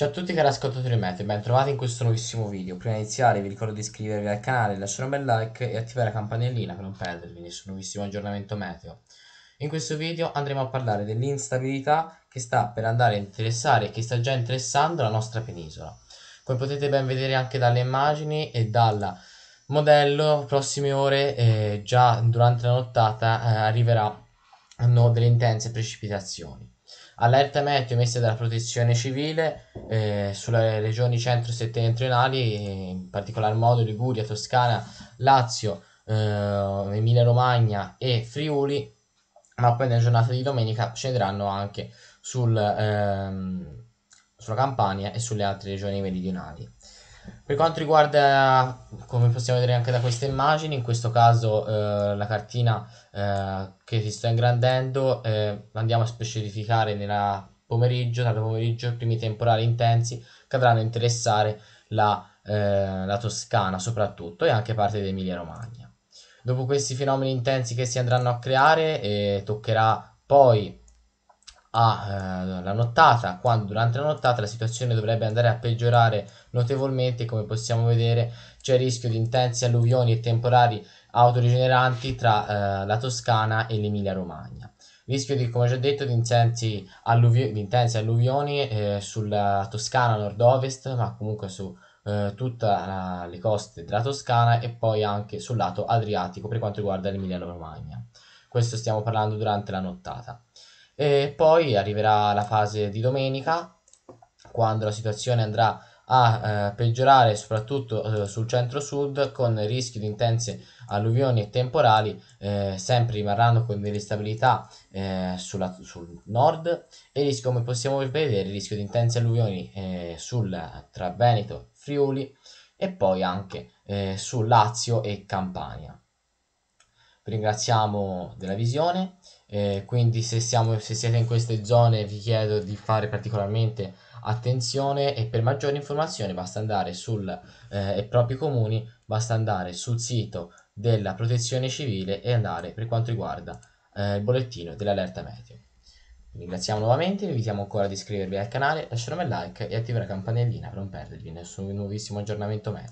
Ciao a tutti cari ascoltatori Mete, ben trovati in questo nuovissimo video. Prima di iniziare vi ricordo di iscrivervi al canale, lasciare un bel like e attivare la campanellina per non perdervi nessun nuovissimo aggiornamento meteo. In questo video andremo a parlare dell'instabilità che sta per andare a interessare e che sta già interessando la nostra penisola. Come potete ben vedere anche dalle immagini e dal modello, prossime ore, eh, già durante la nottata, eh, arriveranno delle intense precipitazioni. Allerta meteo emessa dalla protezione civile eh, sulle regioni centro-settentrionali, in particolar modo Liguria, Toscana, Lazio, eh, Emilia Romagna e Friuli, ma poi nella giornata di domenica scenderanno anche sul, ehm, sulla Campania e sulle altre regioni meridionali. Per quanto riguarda, come possiamo vedere anche da queste immagini, in questo caso eh, la cartina eh, che si sta ingrandendo eh, andiamo a specificare nel pomeriggio, tardo pomeriggio, i primi temporali intensi che andranno a interessare la, eh, la Toscana soprattutto e anche parte dell'Emilia Romagna. Dopo questi fenomeni intensi che si andranno a creare, eh, toccherà poi alla eh, nottata, quando durante la nottata la situazione dovrebbe andare a peggiorare notevolmente, come possiamo vedere c'è il rischio di intense alluvioni e temporali autorigeneranti tra eh, la Toscana e l'Emilia Romagna. Rischio di, come già detto, di, alluvio- di intense alluvioni eh, sulla Toscana nord-ovest, ma comunque su eh, tutte le coste della Toscana e poi anche sul lato adriatico per quanto riguarda l'Emilia Romagna. Questo stiamo parlando durante la nottata. E poi arriverà la fase di domenica, quando la situazione andrà a eh, peggiorare soprattutto eh, sul centro-sud con rischio di intense alluvioni e temporali eh, sempre rimarranno con dell'instabilità eh, sulla, sul nord e rischio, come possiamo vedere rischio di intense alluvioni eh, sul, tra Veneto, Friuli e poi anche eh, su Lazio e Campania ringraziamo della visione. Eh, quindi se, siamo, se siete in queste zone vi chiedo di fare particolarmente attenzione e per maggiori informazioni basta andare sul eh, e propri comuni basta andare sul sito della protezione civile e andare per quanto riguarda eh, il bollettino dell'allerta meteo. Vi ringraziamo nuovamente, vi invitiamo ancora ad iscrivervi al canale, lasciare un bel like e attivare la campanellina per non perdervi nessun nuovissimo aggiornamento meteo.